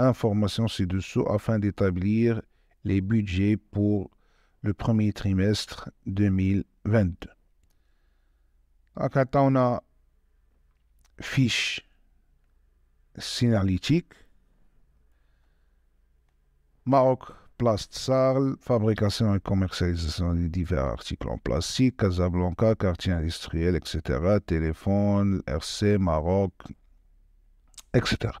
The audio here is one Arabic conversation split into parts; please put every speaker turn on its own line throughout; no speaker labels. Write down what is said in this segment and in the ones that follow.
informations ci-dessous afin d'établir les budgets pour le premier trimestre 2022. À a fiche synalytique. Maroc, place Sarl, fabrication et commercialisation des divers articles en plastique, Casablanca, quartier industriel, etc., téléphone, RC, Maroc, etc.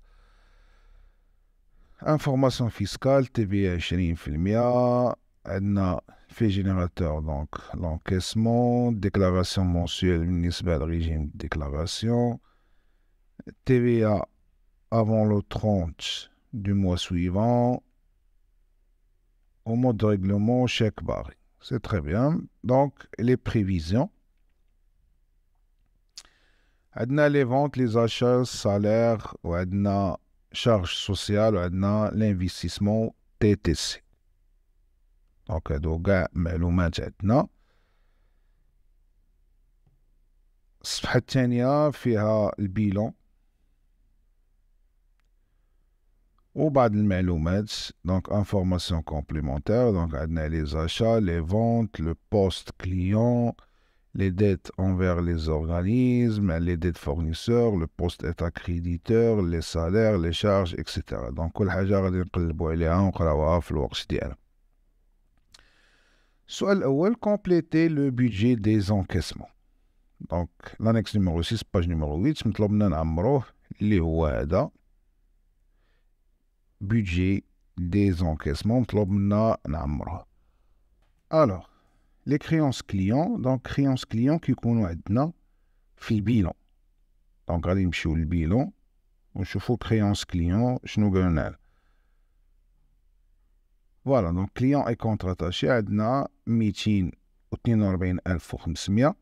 Information fiscale TVA chez 20% عندنا fait générateur. donc l'encaissement, Déclaration mensuelle, بالنسبة régime de déclaration, avant le 30 du mois suivant au mode de règlement chèque barré. C'est très bien. Donc, les prévisions. Adna les ventes, les achats, salaires, ou adna charge sociale dans l'investissement TTC. Donc, il y a des louements, maintenant, cette année, le bilan au bas des louements. Donc, information complémentaire, donc, les achats, les ventes, le poste client les dettes envers les organismes, les dettes fournisseurs, le poste est accréditeur, les salaires, les charges, etc. Donc, كل حاجة غادي نقلبوا عليها ونقراوها في compléter le budget des encaissements. Donc, l'annexe numéro 6, page numéro 8, مطلوب namro نعمروه budget des encaissements namro. Alors, les créances clients, donc créances clients qui sont maintenant dans le bilan. Donc, on va le bilan, on va créances clients, je nous gagne. Voilà, donc client et contrat attaché, on a 242,500.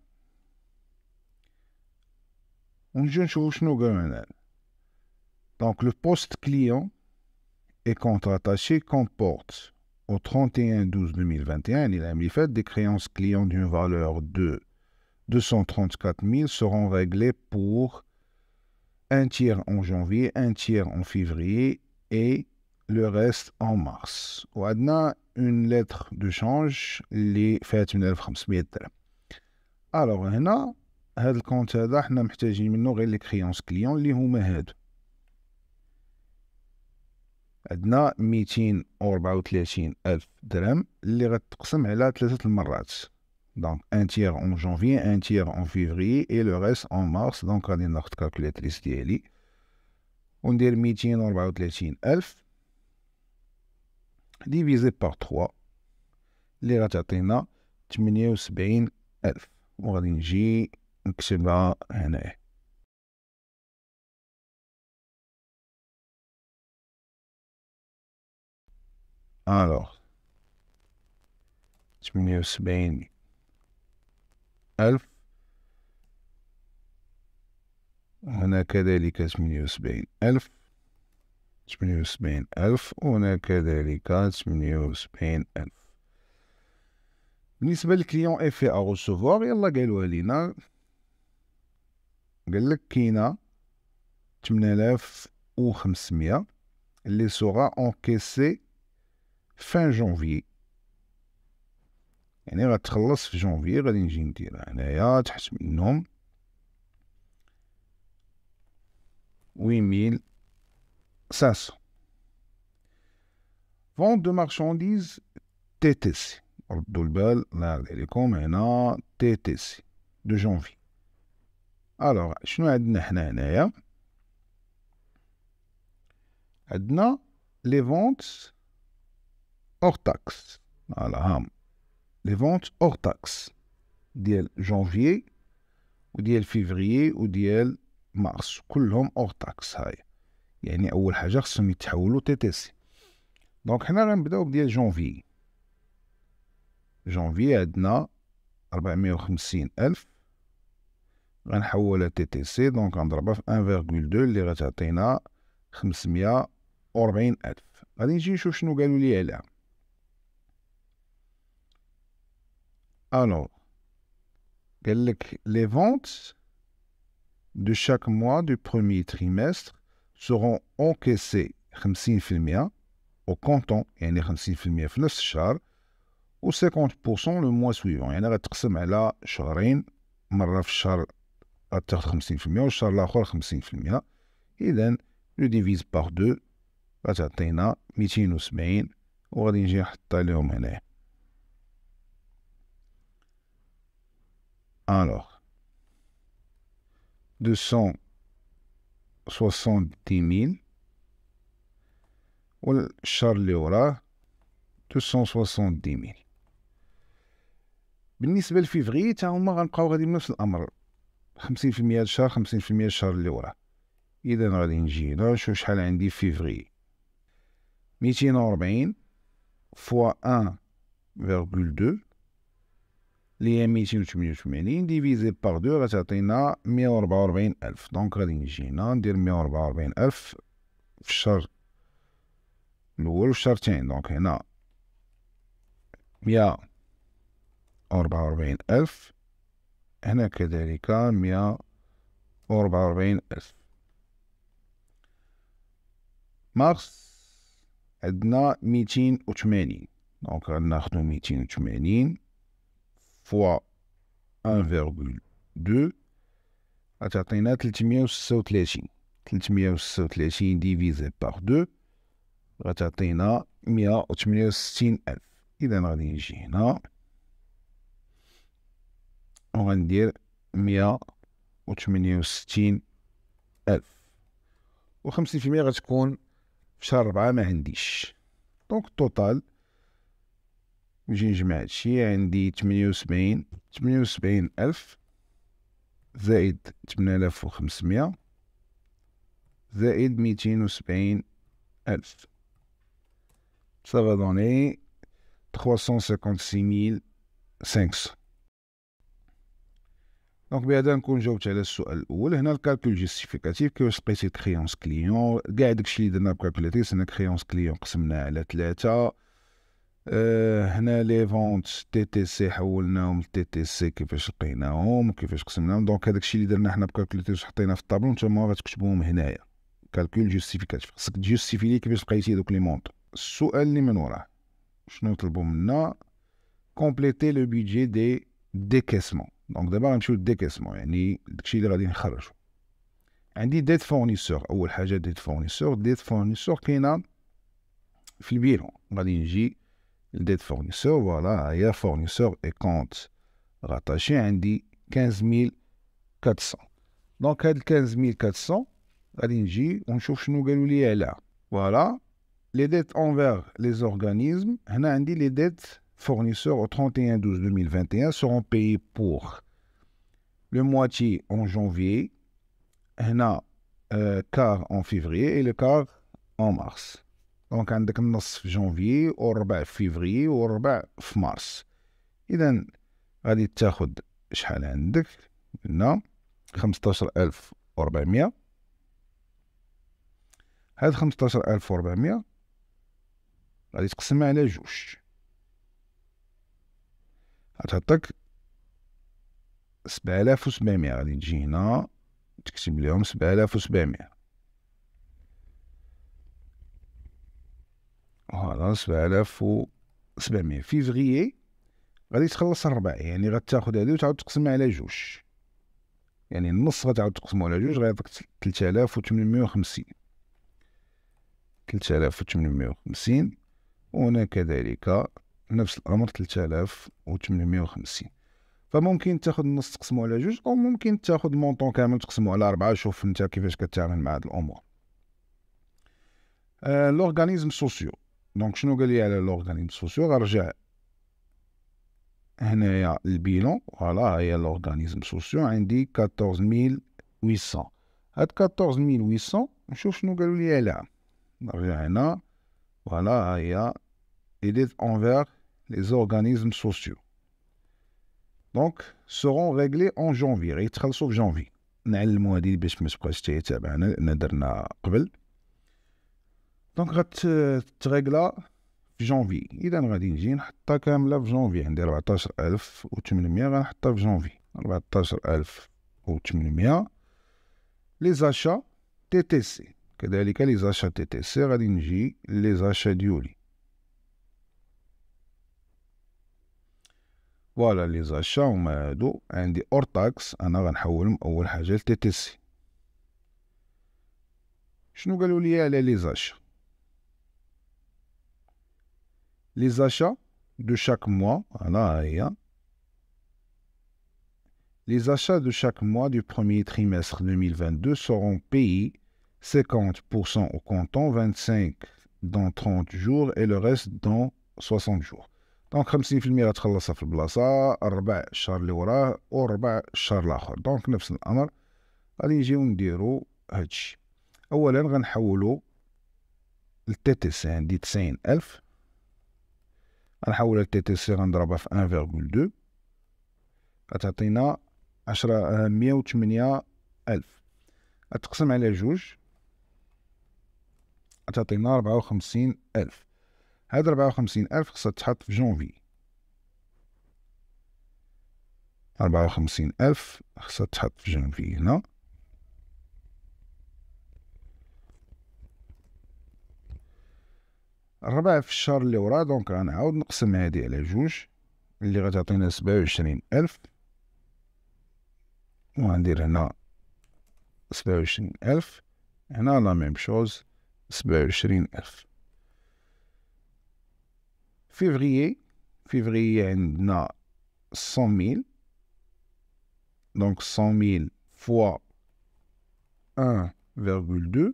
On va voir ce le bilan. Donc, le poste client est contrat attaché comporte au 31-12-2021, il a mis fait des créances clients d'une valeur de 234 000 seront réglées pour un tiers en janvier, un tiers en février et le reste en mars. a une lettre de change les fait une 1500 Alors, هنا هذا الكونت هذا حنا محتاجين les créances clients les عندنا 234 الف درهم اللي غتقسم على ثلاثه المرات دونك ان تيغ اون جونفي ان تيغ اون فيفري اي لو ريست اون مارس دونك غادي ناخد كالكولاتريس ديالي وندير 234 الف ديفيزي بار 3 اللي غتعطينا 78 الف وغادي نجي نكتبها هنايا الو ثمانية وسبعين ألف هنا كذلك ثمانية وسبعين ألف ثمانية وسبعين ألف هنا كذلك ثمانية وسبعين ألف بالنسبة للكليون إفي أ ريسيفوار يلا قالوها لينا قال لك كاينة تمنالاف وخمسمية اللي سوغا أونكيسي فان جونفي يعني غتخلص في جونفي غادي نجي نديرها هنايا تحت منهم ويميل ساسو فون دو مارشانديز تي تي سي ردوا البال الله يرضي عليكم هنا تي تي سي دو جونفي الوغ شنو عندنا حنا هنايا عندنا لي فونت hors taxe على عام لي فونت اور تاكس ديال جانفيي وديال فيفريي وديال مارس كلهم hors تاكس هاي يعني اول حاجه خصهم يتحولوا تي تي سي دونك حنا غنبداو بديال جونفي جونفي عندنا 450 الف غنحولها تي تي سي دونك غنضربها في 1.2 اللي غتعطينا 540 الف غادي نجي نشوف شنو قالوا لي عليها Alors, les ventes de chaque mois du premier trimestre seront encaissées 50% au comptant, يعني 50% في نفس الشهر و 50% لو موا سويفون يعني غتقسم على شهرين مرة في الشهر غتاخد 50% والشهر الآخر 50% إذا لو ديفيز باغ دو غتعطينا 270 وغادي نجي نحط عليهم هنايا Alors, 270 000 والشهر اللي وراه 270 000 بالنسبة لفيفغي تا هما غنبقاو غادي بنفس الأمر 50% هاد الشهر 50% الشهر اللي وراه إذا غادي نجي هنا نشوف شحال عندي فيفغي 240 فوا 1,2 اللي هي ميتين 288 ديفيزي باغ دو غتعطينا مية وربعة وربعين ألف دونك غادي نجي هنا ندير مية وربعة وربعين ألف في الشهر الأول في الشهر التاني دونك هنا مية وربعة وربعين ألف هنا كذلك مية وربعة وربعين ألف مارس عندنا ميتين وثمانين دونك غناخدو ميتين وثمانين فوا 1.2 غتعطينا 336 336 ديفيزي باغ 2 غتعطينا 168 ألف إذا غادي نجي هنا وغندير 168 ألف و 50% غتكون في شهر ربعة ما عنديش دونك طوطال نجي نجمع هادشي عندي تمنية وسبعين تمنية وسبعين ألف زائد تمنالاف وخمسمية زائد ميتين وسبعين ألف ça va سي ميل سانكس دونك بعدا نكون جاوبت على السؤال الاول هنا الكالكول جيستيفيكاتيف كيفاش لقيتي كريونس كليون كاع داكشي اللي درنا بكالكولاتريس هنا كريونس كليون قسمناه على ثلاثة أه هنا لي فونت تي تي سي حولناهم لتي تي سي كيفاش لقيناهم كيفاش قسمناهم دونك هذاك الشيء اللي درنا حنا بكالكوليتير حطيناه في الطابلو نتوما غتكتبوهم هنايا كالكول جوستيفيكاتيف خاصك تجوستيفي لي كيفاش لقيتي دوك لي مونط السؤال اللي من وراه شنو يطلبوا منا كومبليتي لو بيدجي دي ديكاسمون دونك دابا غنمشيو للديكاسمون يعني داكشي اللي غادي نخرجو عندي ديت فورنيسور اول حاجه ديت فورنيسور ديت فورنيسور كاينه في البيرو غادي نجي Les dettes fournisseurs, voilà, ailleurs fournisseur et compte rattaché, indi hein, 15 400. Donc, elle 15 400, غادي on ونشوف شنو قالوا لي Voilà, les dettes envers les organismes, هنا hein, hein, dit les dettes fournisseurs au 31-12-2021 seront payées pour le moitié en janvier, a euh, quart en février et le quart en mars. دونك عندك النص في جونفي والربع في فيفري والربع في مارس اذا غادي تاخذ شحال عندك قلنا 15400 ألف هاد 15400 ألف غادي تقسمها على جوج غتعطيك 7700 غادي تجي هنا تكتب لهم 7700 خلاص 7700 فيفريي غادي تخلص الربع يعني غتاخد هادي وتعاود تقسمها على جوج يعني النص غتعاود تقسمو على جوج غيعطيك 3850 3850 وهنا كذلك نفس الامر 3850 فممكن تاخد النص تقسمو على جوج او ممكن تاخد مونطون كامل تقسمو على اربعة شوف انت كيفاش كتعامل مع هاد الامور آه لورغانيزم سوسيو دونك شنو قال لي على لورغانيزم سوسيو غنرجع هنايا البيلون فوالا هي لورغانيزم سوسيو عندي 14800 هاد 14800 نشوف شنو قالوا لي عليها نرجع هنا فوالا هي ايديت انفير لي زورغانيزم سوسيو دونك سورون ريغلي اون جونفي غيتخلصوا في جونفي نعلمو هادي باش ما تبقاش تتابعنا درنا قبل دونك غت في جونفي اذا غادي نجي نحطها كامله في جونفي عندي 14800 غنحطها في جونفي 14800 لي زاشا تي تي سي كذلك لي زاشا تي تي سي غادي نجي لي زاشا ديولي فوالا لي زاشا هما هادو عندي اور تاكس انا غنحولهم اول حاجه لتي تي سي شنو قالوا لي على لي زاشا les achats de chaque mois, voilà, hein. les achats de chaque mois du premier trimestre 2022 seront payés 50% au comptant, 25% dans 30 jours et le reste dans 60 jours. Donc, comme si dit, à Tchallah Safl Blasa, Arba Char Lewra, Arba Char Lachor. Donc, Nefs on amar Ali Jioun Diro Hachi. Awalan, Ghan Hawolo, le TTC, 10000. غنحول التي تي سي غنضربها في 1.2 غتعطينا 10 108 ألف غتقسم على جوج غتعطينا 54 ألف هاد 54 ألف خصها تحط في جونفي 54 ألف خصها تحط في جونفي هنا ربع في الشهر اللي وراه دونك غنعاود نقسم هادي على جوج اللي غتعطينا سبعة وعشرين ألف وغندير هنا سبعة وعشرين ألف هنا لا ميم شوز سبعة وعشرين ألف فيفغيي فيفغيي عندنا صون ميل دونك صون ميل فوا أن fois دو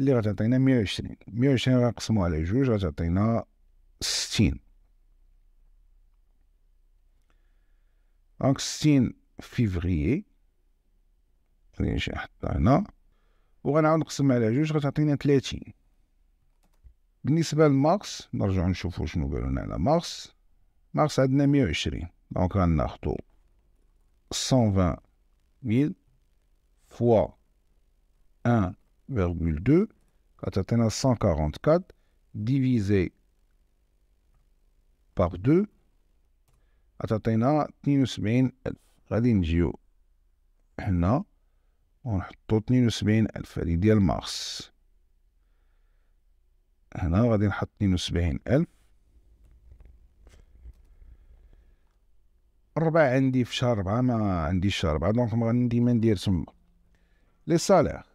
اللي غتعطينا مية وعشرين مية وعشرين غنقسمو على جوج غتعطينا ستين دونك ستين فيفغيي خلينا نجي نحطها هنا و غنعاود نقسم على جوج غتعطينا تلاتين بالنسبة لمارس نرجعو نشوفو شنو قالو لنا على مارس مارس عندنا مية وعشرين دونك غناخدو cent فان ميل فوا ان 2,2 هتعطينا 144 divisé par 2 هتعطينا 72000 غادي نجيو هنا ونحطو 72000 هادي ديال مارس هنا غادي نحط 72000 ربع عندي في شهر ربعة ما عنديش شهر ربعة دونك ما غادي ندير تما لي سالير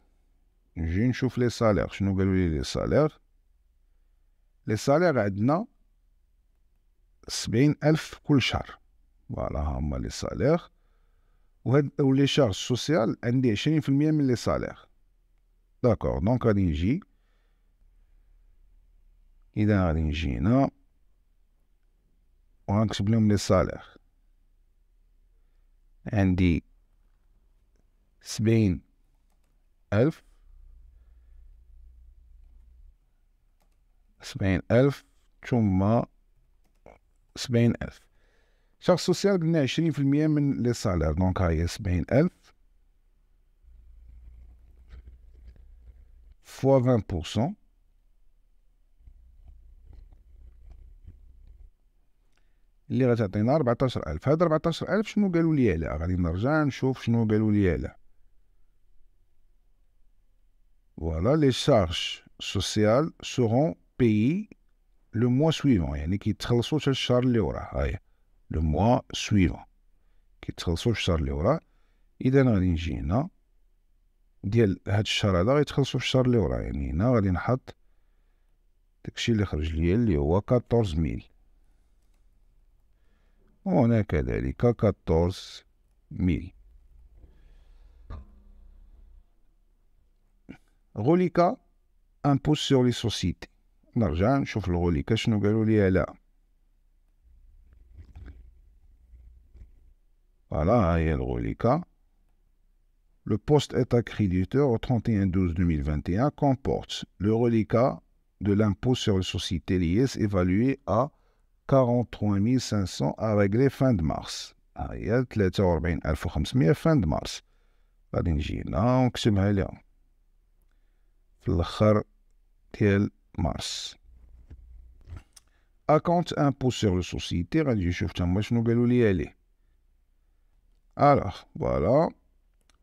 نجي نشوف لي سالير شنو قالوا لي لي سالير لي سالير عندنا سبعين ألف كل شهر فوالا هما لي سالير وهاد لي شارج سوسيال عندي عشرين في المية من لي سالير داكور دونك غادي نجي إذا غادي نجي هنا وغنكتب لهم لي سالير عندي سبعين ألف سبعين ألف ثم سبعين ألف شخص سوسيال قلنا عشرين في المية من لي سالير دونك هاهي سبعين ألف فوا فان بورسون اللي غتعطينا ربعتاشر ألف هاد ربعتاشر ألف شنو قالوا لي عليه غادي نرجع نشوف شنو قالوا لي عليه فوالا لي شارج سوسيال سورون بيي لو موا سويفون يعني كيتخلصوا حتى الشهر اللي وراه هاهي لو موا سويفون كيتخلصوا في الشهر اللي وراه اذا غادي نجي هنا ديال هاد الشهر هذا غيتخلصوا في الشهر اللي وراه يعني هنا غادي نحط داكشي اللي خرج ليا اللي هو 14000 وهنا كذلك 14000 ان بوس سور لي سوسيتي نرجع نشوف الغوليكا شنو قالوا لي على فوالا ها هي الغوليكا Le poste état créditeur au 31-12-2021 comporte le reliquat de l'impôt sur les sociétés liées évalué à 43 500 à régler fin de mars. هي 43500 fin de mars. on نجي هنا ونقسمها لها في الاخر ديال مارس اكونت ان بوسير لو سوسيتي غادي نشوف تما شنو قالوا لي عليه alors voilà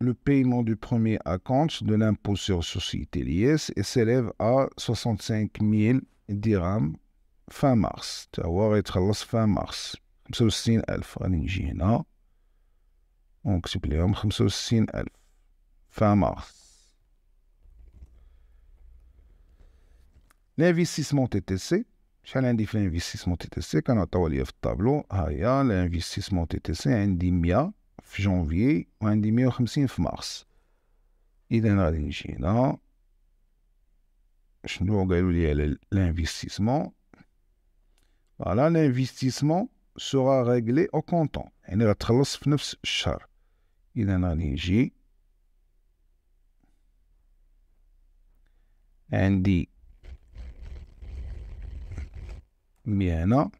le paiement du premier acompte de l'impôt sur société l'IS s'élève à 65 000 dirhams fin mars. T'avoir être à fin mars. 65 000. Donc, c'est plus 65 000. Fin mars. الانفستيسمون تي تي سي شحال عندي في الانفستيسمون تي تي سي كنعطيوها ليا في الطابلو ها هي الانفستيسمون تي تي سي عندي 100 في جونفي وعندي 150 في مارس اذا غادي نجي هنا شنو قالوا لي على الانفستيسمون فوالا الانفستيسمون سورا ريغلي او كونتون يعني غتخلص في نفس الشهر اذا غادي نجي عندي Miena, ou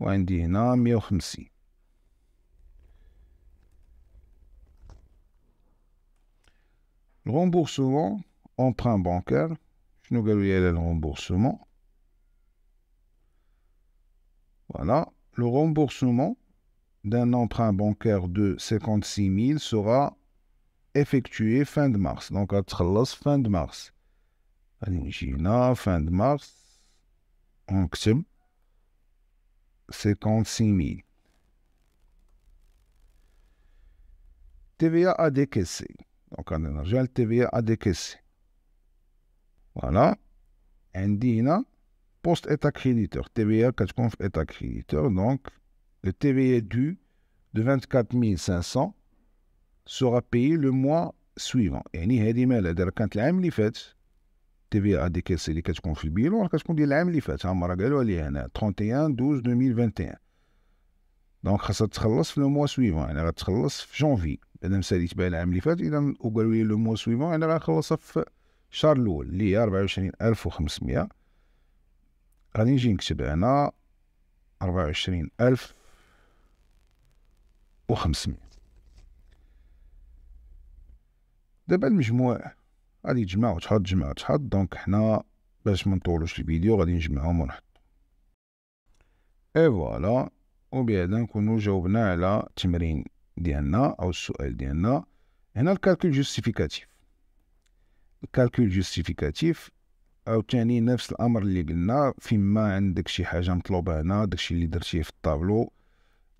وعندي هنا le remboursement emprunt bancaire شنو قالوا لي على remboursement Voilà, le remboursement d'un emprunt bancaire de 56 000 sera effectué fin de mars. Donc, à fin de mars. Allez, fin de mars onction 56 000. TVA a décaissé. Donc en énergie, le TVA a décaissé. Voilà. Indina, poste est créditeur. TVA, Kachkonf est créditeur. Donc, le TVA dû de 24 500 sera payé le mois suivant. Et ni Hedimel, quand l'AM l'y fait, e تي في ا دي كيس اللي كتكون في البيلون راه كتكون ديال العام اللي فات ها مرة قالوا لي هنا 31 12 2021 دونك خاصها تخلص في لو موا سويفون يعني غتخلص في جونفي انا مساليت بها العام اللي فات اذا وقالوا لي لو موا سويفون يعني غنخلصها في الشهر الاول اللي هي 24500 غادي نجي نكتب هنا 24000 و500 دابا المجموع غادي تجمع وتحط تجمع وتحط دونك حنا باش ما نطولوش الفيديو غادي نجمعهم ونحط اي فوالا وبهذا نكونوا جاوبنا على التمرين ديالنا او السؤال ديالنا هنا الكالكول جوستيفيكاتيف الكالكول جوستيفيكاتيف عاوتاني نفس الامر اللي قلنا فيما عندك شي حاجه مطلوبه هنا داكشي اللي درتيه في الطابلو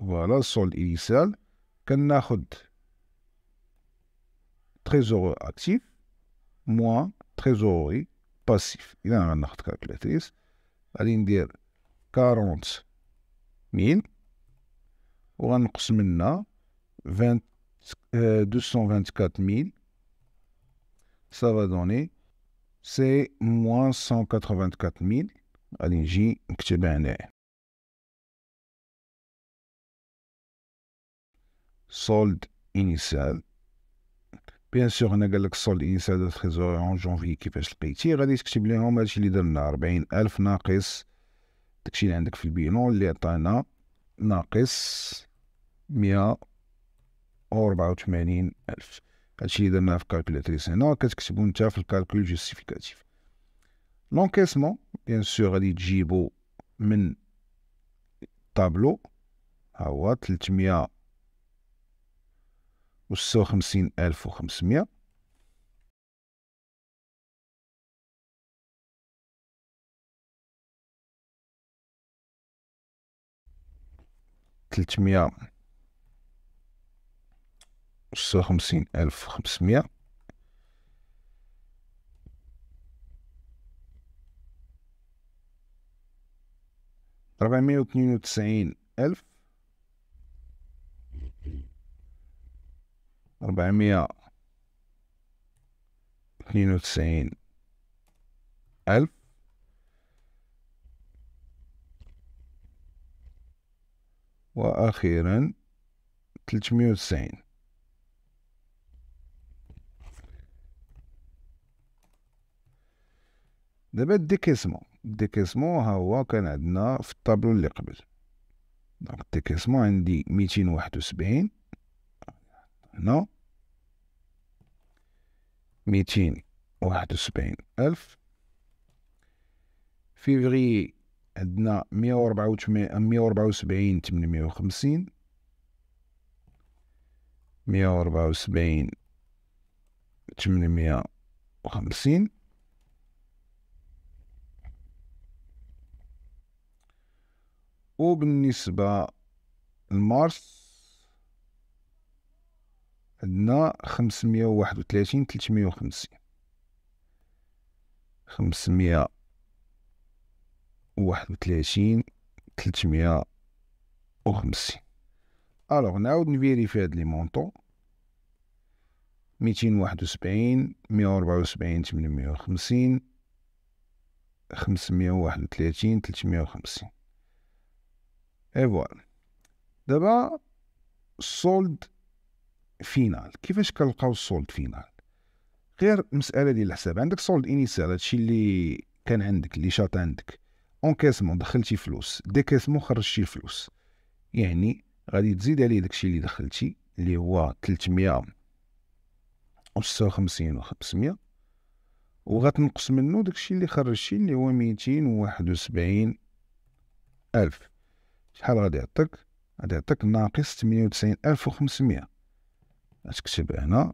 Voilà, solde initial. Qu'en Trésorerie actif moins trésorerie passif. Il y a un calculatrice. Allez dire 40 000. On وغنقص منها 224 000 ça va donner c'est moins 184 000 غادي نجي سولد انيسال بيان سور هنا قال لك انيسال انسال دو اون جونفي كيفاش لقيتي غادي تكتب لهم هادشي اللي درنا ربعين الف ناقص داكشي اللي عندك في البينون اللي عطانا ناقص مية الف هادشي اللي درناه في الكالكولاتريس هنا كتكتبو نتا في الكالكول جوستيفيكاتيف لونكيسمون بيان سور غادي تجيبو من طابلو ها هو 300 وستة وخمسين ألف وخمسمية تلتمية وستة وخمسين ألف وخمسمية ربعمية وتنين وتسعين ألف أربعمية اثنين وتسعين ألف وأخيرا تلتمية وتسعين دابا الديكيسمون الديكيسمون ها هو كان عندنا في الطابلو اللي قبل دونك الديكيسمون عندي ميتين واحد وسبعين هنا ميتين واحد وسبعين ألف فيفري عندنا مية وربعة مية وربعة وسبعين تمنمية وخمسين مية وربعة وسبعين تمنمية وخمسين وبالنسبة لمارس عندنا خمسمية و واحد و تلاتين تلتمية و خمسين خمسمية و واحد و تلاتين تلتمية و خمسين الوغ نعاود نفيريفي هاد لي مونطو ميتين و واحد و سبعين مية و ربعة و سبعين تمنمية و خمسين خمسمية و واحد و تلاتين تلتمية و خمسين اي فوالا دابا الصولد فينال كيفاش كنلقاو السولد فينال غير مساله ديال الحساب عندك سولد انيسيال هادشي اللي كان عندك اللي شاط عندك اونكاسمون دخلتي فلوس ديكاسمون خرجتي فلوس يعني غادي تزيد عليه داكشي اللي دخلتي اللي هو 300 56 و500 وغتنقص منه داكشي اللي خرجتي اللي هو ميتين ألف شحال غادي يعطيك غادي يعطيك ناقص تمنية ألف غتكتب هنا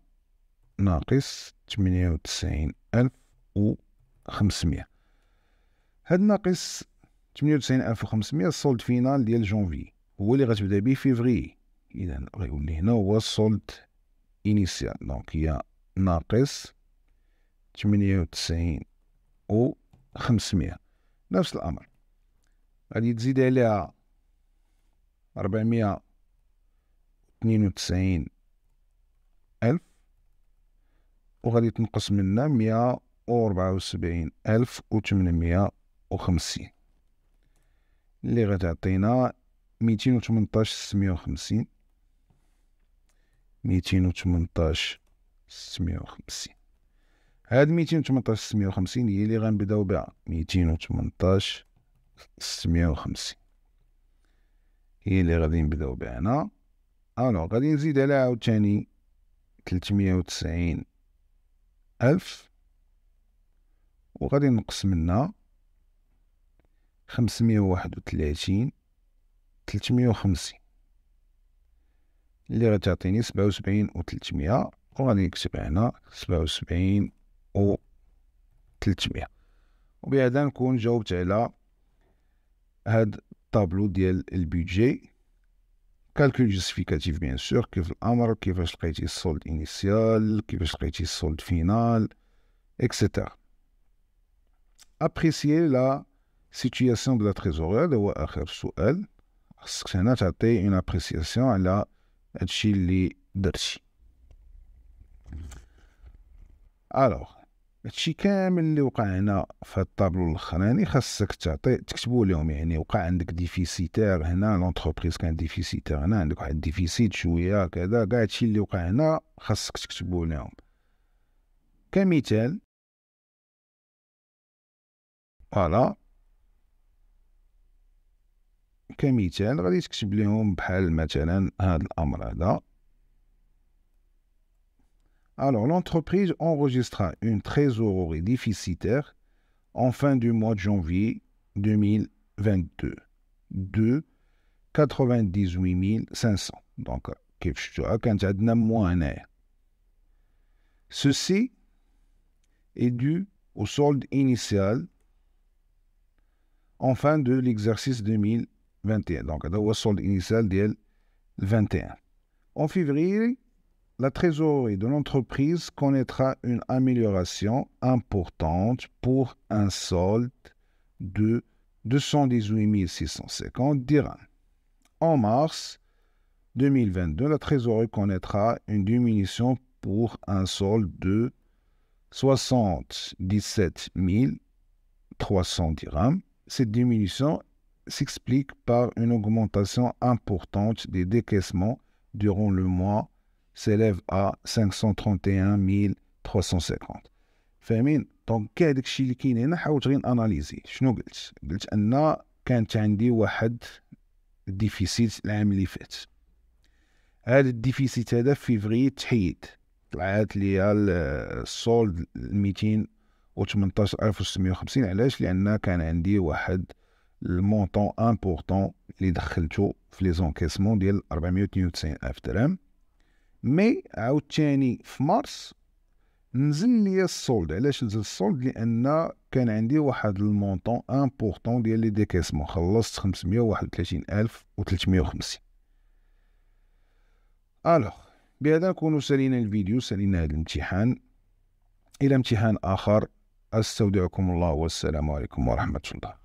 ناقص تمنية وتسعين ألف خمسمية هاد ناقص تمنية وتسعين ألف خمسمية الصولد فينال ديال جونفي هو اللي غتبدا بيه فيفري إذا غيولي هنا هو الصولد إنيسيال دونك هي ناقص تمنية وتسعين خمسمية نفس الأمر غادي تزيد عليها ربعمية اثنين وتسعين ألف وغادي تنقص منا مية وربعة وسبعين ألف وتمنمية وخمسين اللي غتعطينا ميتين وتمنطاش ستمية وخمسين ميتين وتمنطاش ستمية وخمسين هاد ميتين وتمنطاش ستمية وخمسين هي اللي غنبداو بها ميتين وتمنطاش ستمية وخمسين هي اللي غادي نبداو بها هنا الو غادي نزيد عليها عاوتاني تلتميه وتسعين ألف وغادي نقص منها خمسميه وواحد وتلاتين تلتميه وخمسين اللي غتعطيني سبعة وسبعين وتلتميه وغادي نكتب هنا سبعة وسبعين و 300 وبهذا نكون جاوبت على هاد الطابلو ديال البيجي كالكول جوستيفيكاتيف بيان سور كيف الامر كيفاش لقيتي السولد انيسيال كيفاش لقيتي السولد فينال اكسيتيرا ابريسيي لا سيتوياسيون دو لا تريزورير هو اخر سؤال خصك هنا تعطي اون ابريسياسيون على هادشي اللي درتي الوغ هادشي كامل اللي وقع هنا في هاد الطابلو الاخراني خاصك تعطي تكتبو لهم يعني وقع عندك ديفيسيتير هنا لونتربريز كان ديفيسيتير هنا عندك واحد ديفيسيت شويه كذا كاع هادشي اللي وقع هنا خاصك تكتبو لهم كمثال فوالا كمثال غادي تكتب لهم بحال مثلا هاد الامر هذا Alors, l'entreprise enregistra une trésorerie déficitaire en fin du mois de janvier 2022 de 98 500. Donc, Ceci est dû au solde initial en fin de l'exercice 2021. Donc, le solde initial de 21. En février, la trésorerie de l'entreprise connaîtra une amélioration importante pour un solde de 218 650 dirhams. En mars 2022, la trésorerie connaîtra une diminution pour un solde de 77 300 dirhams. Cette diminution s'explique par une augmentation importante des décaissements durant le mois s'élève à 531 350 فاهمين دونك كاع داكشي اللي كاين هنا حاولت غير اناليزي شنو قلت قلت ان كانت عندي واحد ديفيسيت العام اللي فات هذا الديفيسيت هذا في فيفري تحيد طلعت لي السولد 218650 علاش لان كان عندي واحد المونطون امبورطون اللي دخلته في لي زونكيسمون ديال 492000 الف درهم مي عاوتاني في مارس نزل ليا السولد علاش نزل السولد لان كان عندي واحد المونطون امبورطون ديال لي ديكاسمون خلصت 531350 الوغ بهذا نكونوا سالينا الفيديو سالينا هذا الامتحان الى امتحان اخر استودعكم الله والسلام عليكم ورحمه الله